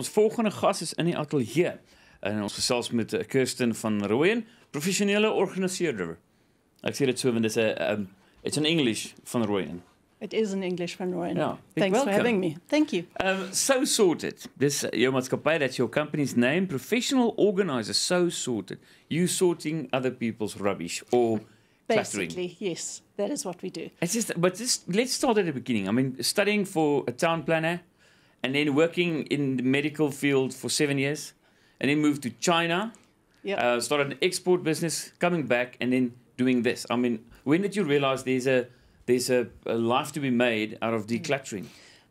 Ons volgende gast is in die atelier En ons gesels met eh, Kirsten van Rooyen, professionele organiseerder. Ek sê dit so want dit is 'n um, ehm, it's in English van Rooyen. It is in English van Rooyen. Ja, Thanks for having me. Thank you. Um, so sorted. This uh, your maatskappy that your company's name, professional organizer so sorted. You sorting other people's rubbish or Basically, yes, that is what we do. It's just, but just, let's start at the beginning. I mean, studying for a town planner, and then working in the medical field for seven years, and then moved to China. Yep. Uh, started an export business, coming back, and then doing this. I mean, when did you realize there's a there's a, a life to be made out of decluttering?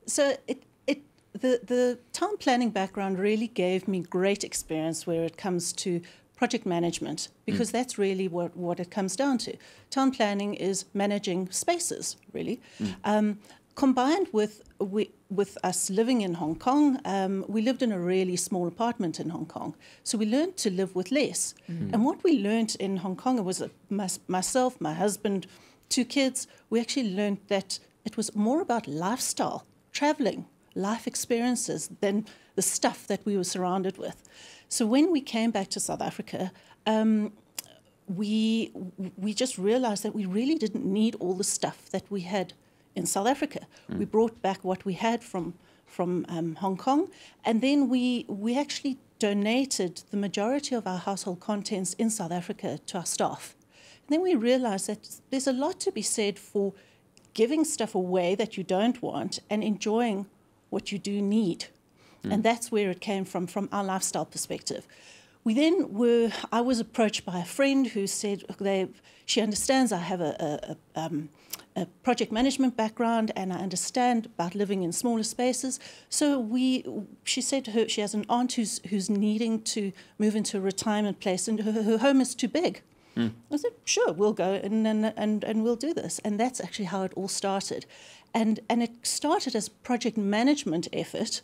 So it it the the town planning background really gave me great experience where it comes to project management because mm. that's really what, what it comes down to. Town planning is managing spaces, really. Mm. Um, combined with we, with us living in Hong Kong, um, we lived in a really small apartment in Hong Kong. So we learned to live with less. Mm. And what we learned in Hong Kong it was myself, my husband, two kids, we actually learned that it was more about lifestyle, traveling, life experiences than the stuff that we were surrounded with. So when we came back to South Africa, um, we we just realized that we really didn't need all the stuff that we had in South Africa. Mm. We brought back what we had from from um, Hong Kong, and then we we actually donated the majority of our household contents in South Africa to our staff. And then we realized that there's a lot to be said for giving stuff away that you don't want and enjoying what you do need. Mm. And that's where it came from, from our lifestyle perspective. We then were, I was approached by a friend who said, they, she understands I have a, a, a, um, a project management background and I understand about living in smaller spaces. So we, she said to her, she has an aunt who's, who's needing to move into a retirement place and her, her home is too big. Mm. I said, sure, we'll go and, and, and, and we'll do this. And that's actually how it all started. And, and it started as project management effort.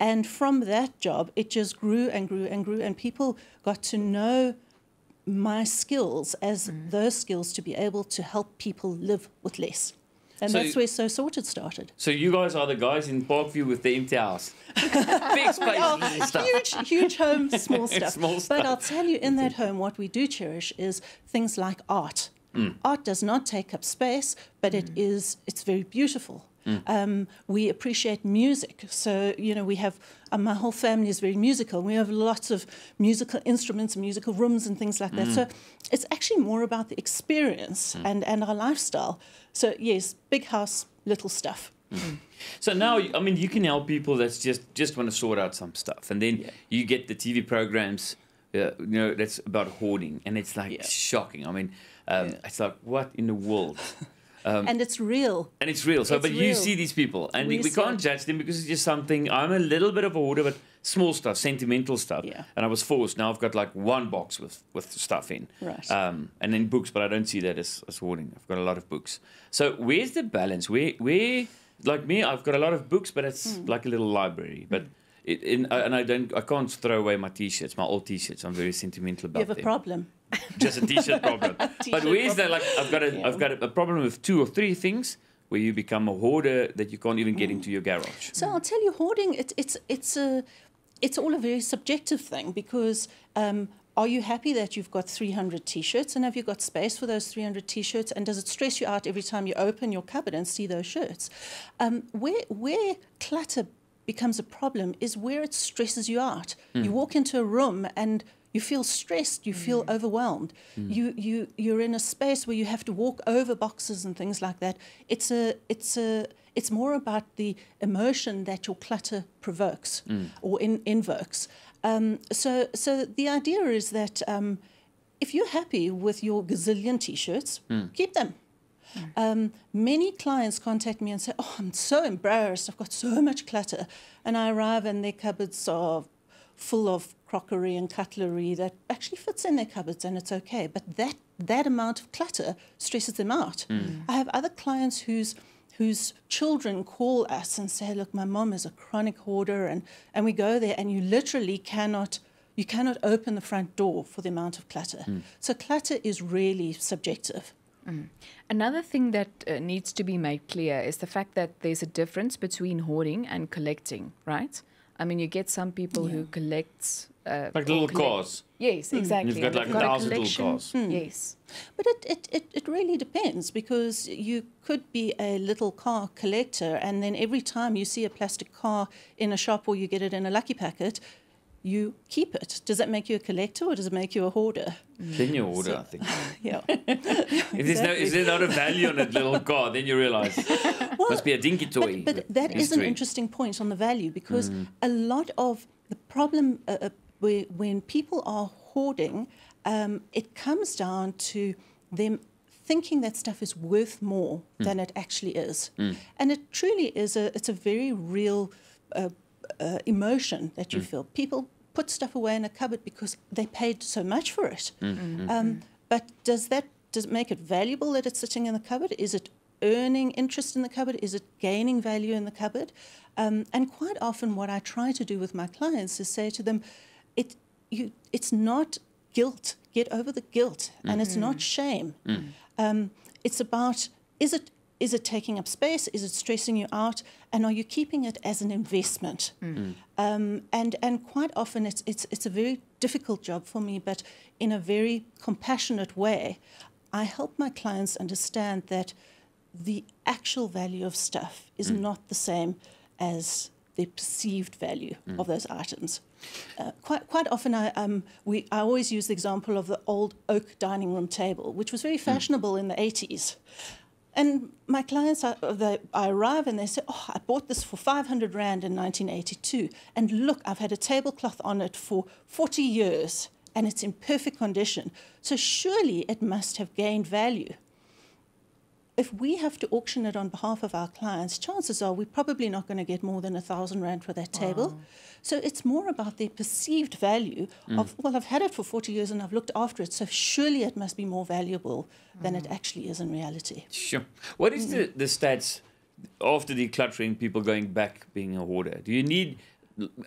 And from that job, it just grew and grew and grew. And people got to know my skills as mm. those skills to be able to help people live with less. And so, that's where So Sorted started. So you guys are the guys in Parkview with the empty house. Big space, oh, stuff. Huge, huge home, small stuff. small stuff. But I'll tell you, in that home, what we do cherish is things like art. Mm. Art does not take up space, but mm. it is, it's very beautiful. Mm. Um, we appreciate music. So, you know, we have, uh, my whole family is very musical. We have lots of musical instruments and musical rooms and things like that. Mm. So it's actually more about the experience mm. and, and our lifestyle. So, yes, big house, little stuff. Mm. Mm. So now, I mean, you can help people that just just want to sort out some stuff, and then yeah. you get the TV programs, uh, you know, that's about hoarding, and it's like yeah. shocking. I mean, um, yeah. it's like what in the world Um, and it's real. And it's real. So, it's but real. you see these people, and we, we can't judge them because it's just something. I'm a little bit of a hoarder, but small stuff, sentimental stuff. Yeah. And I was forced. Now I've got like one box with with stuff in. Right. Um, and then books, but I don't see that as, as hoarding. I've got a lot of books. So where's the balance? Where where like me, I've got a lot of books, but it's mm. like a little library. But mm it, in, I, and I don't, I can't throw away my T-shirts, my old T-shirts. I'm very sentimental about. them. You have them. a problem. Just a T-shirt problem. t-shirt but where's problem. that? Like I've got a, yeah. I've got a, a problem with two or three things where you become a hoarder that you can't even get mm. into your garage. So I'll tell you, hoarding it, it's it's a it's all a very subjective thing because um, are you happy that you've got 300 t-shirts and have you got space for those 300 t-shirts and does it stress you out every time you open your cupboard and see those shirts? Um, where where clutter becomes a problem is where it stresses you out. Mm. You walk into a room and you feel stressed, you feel mm. overwhelmed. Mm. You you you're in a space where you have to walk over boxes and things like that. It's a it's a it's more about the emotion that your clutter provokes mm. or in, invokes. Um, so so the idea is that um, if you're happy with your gazillion t-shirts, mm. keep them. Mm. Um, many clients contact me and say, Oh, I'm so embarrassed. I've got so much clutter. And I arrive and their cupboards are full of crockery and cutlery that actually fits in their cupboards and it's okay. But that, that amount of clutter stresses them out. Mm. I have other clients whose whose children call us and say, look, my mom is a chronic hoarder and, and we go there and you literally cannot you cannot open the front door for the amount of clutter. Mm. So clutter is really subjective. Mm. Another thing that uh, needs to be made clear is the fact that there's a difference between hoarding and collecting, right? I mean, you get some people yeah. who collect. Uh, like little cars. Yes, mm. exactly. You've got like got a thousand little cars. Mm. Yes. But it, it, it, it really depends because you could be a little car collector, and then every time you see a plastic car in a shop or you get it in a lucky packet, you keep it. Does that make you a collector or does it make you a hoarder? Then you order? so, I think. yeah. if, there's no, if not a value on it, little God, then you realize well, must be a dinky toy. But, but that history. is an interesting point on the value because mm. a lot of the problem uh, uh when people are hoarding, um, it comes down to them thinking that stuff is worth more mm. than it actually is. Mm. And it truly is a, it's a very real uh, uh, emotion that you mm. feel. People put stuff away in a cupboard because they paid so much for it. Mm. Mm. mm. Um, but does that does it make it valuable that it's sitting in the cupboard? Is it earning interest in the cupboard? Is it gaining value in the cupboard? Um, and quite often, what I try to do with my clients is say to them, it, you, it's not guilt. Get over the guilt, mm. and it's not mm. shame. Mm. Um, it's about is it is it taking up space? Is it stressing you out? And are you keeping it as an investment? Mm. Um, and and quite often it's it's it's a very difficult job for me, but in a very compassionate way, I help my clients understand that the actual value of stuff is mm. not the same as the perceived value mm. of those items. Uh, quite, quite often, I, um, we, I always use the example of the old oak dining room table, which was very mm. fashionable mm. in the 80s. And my clients, are, they, I arrive and they say, oh, I bought this for 500 Rand in 1982. And look, I've had a tablecloth on it for 40 years and it's in perfect condition. So surely it must have gained value if we have to auction it on behalf of our clients, chances are we're probably not going to get more than a thousand rand for that table. Wow. Oh. So it's more about the perceived value mm. of well, I've had it for forty years and I've looked after it, so surely it must be more valuable mm. than it mm. actually is in reality. Sure. What is mm. the mm-hmm. the stats after decluttering? People going back being a hoarder. Do you need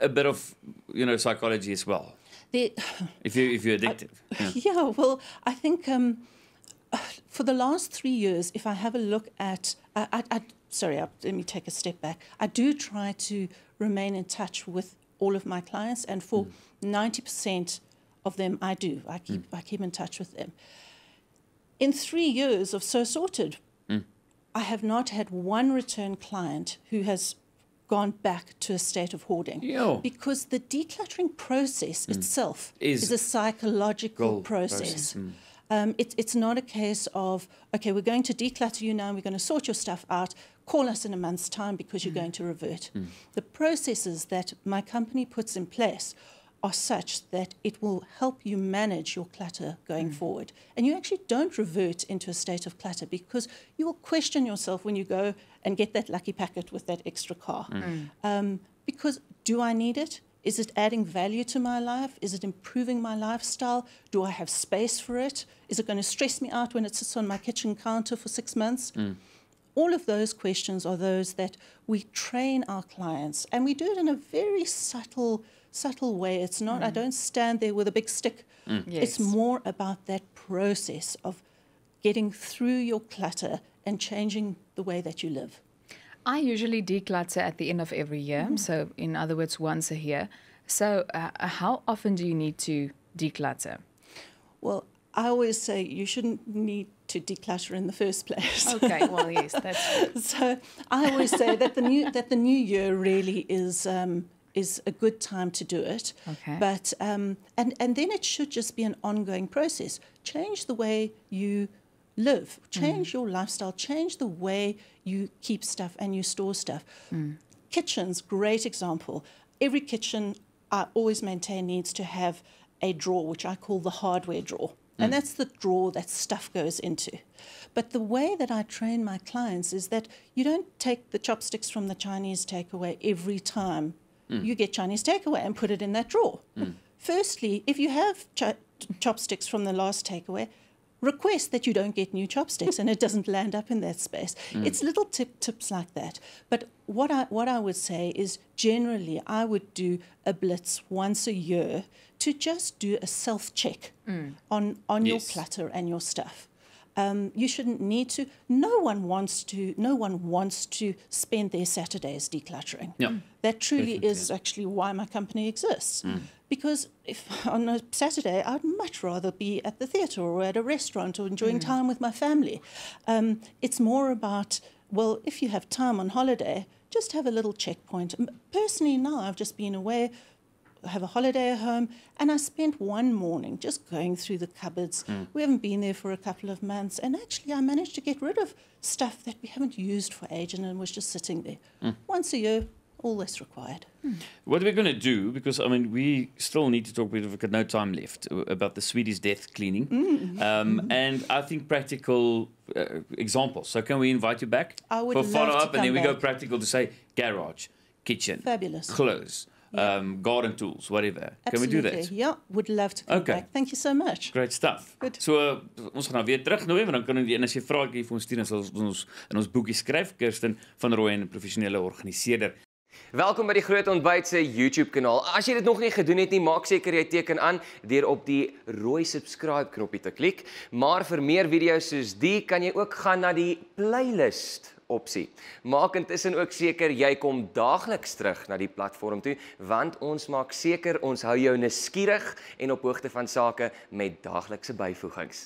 a bit of you know psychology as well? The, if you if you're addicted. I, yeah. yeah. Well, I think. Um, for the last three years, if I have a look at, I, I, I, sorry, let me take a step back. I do try to remain in touch with all of my clients, and for hmm. ninety mm. percent of them, I do. I hmm. keep mm. I keep in touch with them. In three years of so sorted, mm. I have not had one return client who has gone back to a state of hoarding Yo. because the decluttering process hmm. itself is, is, a psychological process. process. Um, it, it's not a case of, okay, we're going to declutter you now and we're going to sort your stuff out. Call us in a month's time because you're mm. going to revert. Mm. The processes that my company puts in place are such that it will help you manage your clutter going mm. forward. And you actually don't revert into a state of clutter because you will question yourself when you go and get that lucky packet with that extra car. Mm. Um, because do I need it? Is it adding value to my life? Is it improving my lifestyle? Do I have space for it? Is it going to stress me out when it sits on my kitchen counter for six months? Mm. All of those questions are those that we train our clients, and we do it in a very subtle, subtle way. It's not, mm. I don't stand there with a big stick. Mm. Yes. It's more about that process of getting through your clutter and changing the way that you live. I usually declutter at the end of every year. Mm So, in other words, once a year. So, uh, uh, how often do you need to declutter? Well, I always say you shouldn't need to declutter in the first place. Okay, well, yes, that's so. I always say that the new that the new year really is um, is a good time to do it. Okay. But um, and and then it should just be an ongoing process. Change the way you live. Change mm. your lifestyle, change the way you keep stuff and you store stuff. Mm. Kitchens, great example. Every kitchen I always maintain needs to have a drawer, which I call the hardware drawer. Mm. And that's the drawer that stuff goes into. But the way that I train my clients is that you don't take the chopsticks from the Chinese takeaway every time mm. you get Chinese takeaway and put it in that drawer. Mm. Firstly, if you have ch- chopsticks from the last takeaway, request that you don't get new chopsticks and it doesn't land up in that space. Mm. It's little tip, tips like that. But what I, what I would say is generally I would do a blitz once a year to just do a self check mm. on, on yes. your clutter and your stuff. Um, you shouldn't need to. No one wants to. No one wants to spend their Saturdays decluttering. Yeah. That truly is actually why my company exists. Mm. Because if on a Saturday, I'd much rather be at the theatre or at a restaurant or enjoying mm. time with my family. Um, it's more about well, if you have time on holiday, just have a little checkpoint. Personally, now I've just been away have a holiday home, and I spent one morning just going through the cupboards. Mm. We haven't been there for a couple of months, and actually, I managed to get rid of stuff that we haven't used for ages and was just sitting there. Mm. Once a year, all that's required. Hmm. What What we going to do, because I mean, we still need to talk. We've got no time left uh, about the Swedish death cleaning, mm. Um, mm-hmm. and I think practical uh, examples. So, can we invite you back I would for follow up, and then back. we go practical to say garage, kitchen, fabulous, clothes. um, garden tools, whatever. Absolutely. Can we do that? Ja, would love to come okay. back. Thank you so much. Great stuff. Good. So uh, ons gaan nou weer terugnooi want dan kan jy en as jy vra kan jy vir ons stuur ons ons in ons boekie skryf Kirsten van Rooi en professionele organiseerder. Welkom by die Groot Ontbyt se YouTube kanaal. As jy dit nog nie gedoen het nie, maak seker jy teken aan deur op die rooi subscribe knoppie te klik. Maar vir meer video's soos die kan jy ook gaan na die playlist opsie. Maak intussen ook seker jy kom daagliks terug na die platform toe want ons maak seker ons hou jou nuuskierig en op hoogte van sake met daaglikse byvoegings.